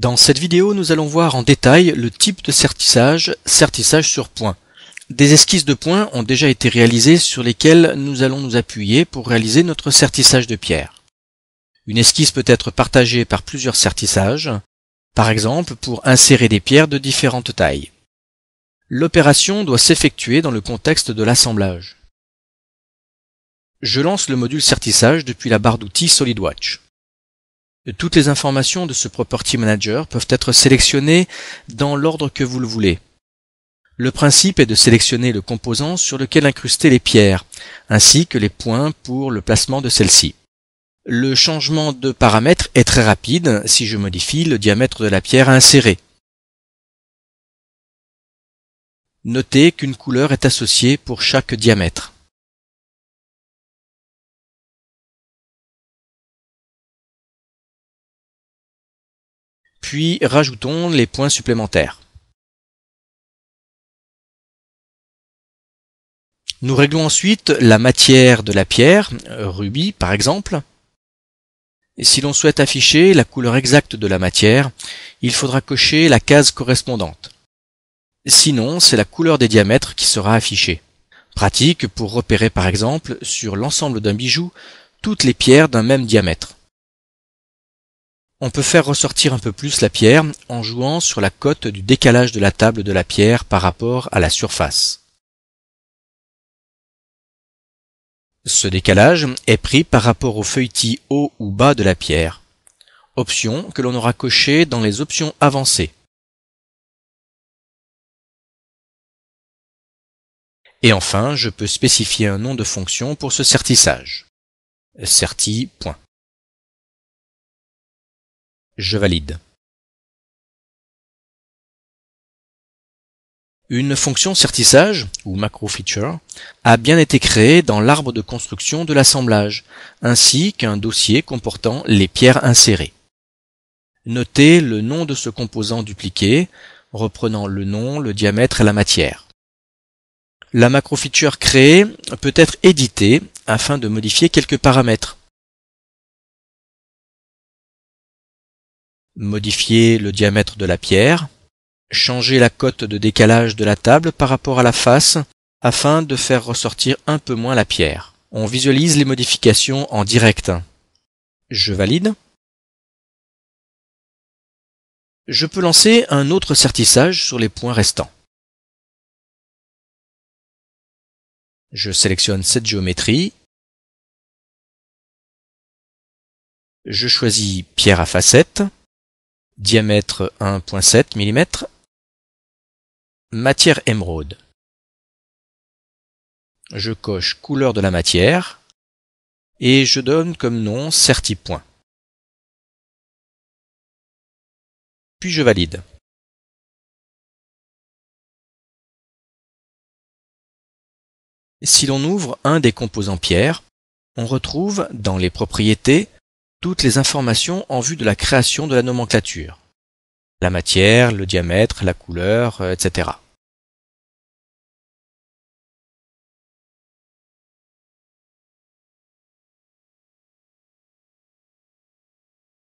Dans cette vidéo, nous allons voir en détail le type de certissage, certissage sur point. Des esquisses de points ont déjà été réalisées sur lesquelles nous allons nous appuyer pour réaliser notre certissage de pierre. Une esquisse peut être partagée par plusieurs certissages, par exemple pour insérer des pierres de différentes tailles. L'opération doit s'effectuer dans le contexte de l'assemblage. Je lance le module certissage depuis la barre d'outils SolidWatch. Euh, toutes les informations de ce Property Manager peuvent être sélectionnées dans l'ordre que vous le voulez. Le principe est de sélectionner le composant sur lequel incruster les pierres, ainsi que les points pour le placement de celles-ci. Le changement de paramètre est très rapide si je modifie le diamètre de la pierre à insérer. Notez qu'une couleur est associée pour chaque diamètre. puis rajoutons les points supplémentaires. Nous réglons ensuite la matière de la pierre, euh, rubis par exemple. si l'on souhaite afficher la couleur exacte de la matière, il faudra cocher la case correspondante. Sinon, c'est la couleur des diamètres qui sera affichée. Pratique pour repérer par exemple sur l'ensemble d'un bijou toutes les pierres d'un même diamètre. On peut faire ressortir un peu plus la pierre en jouant sur la cote du décalage de la table de la pierre par rapport à la surface. Ce décalage est pris par rapport au feuilletis haut ou bas de la pierre, option que l'on aura cochée dans les options avancées. Et enfin, je peux spécifier un nom de fonction pour ce certissage. Serti. Je valide. Une fonction Certissage, ou macro feature, a bien été créée dans l'arbre de construction de l'assemblage, ainsi qu'un dossier comportant les pierres insérées. Notez le nom de ce composant dupliqué, reprenant le nom, le diamètre et la matière. La macro feature créée peut être éditée afin de modifier quelques paramètres. modifier le diamètre de la pierre, changer la cote de décalage de la table par rapport à la face afin de faire ressortir un peu moins la pierre. On visualise les modifications en direct. Je valide. Je peux lancer un autre certissage sur les points restants. Je sélectionne cette géométrie. Je choisis pierre à facettes diamètre 1.7 mm, matière émeraude. Je coche couleur de la matière et je donne comme nom certipoint. Puis je valide. Si l'on ouvre un des composants pierre, on retrouve dans les propriétés toutes les informations en vue de la création de la nomenclature. La matière, le diamètre, la couleur, euh, etc.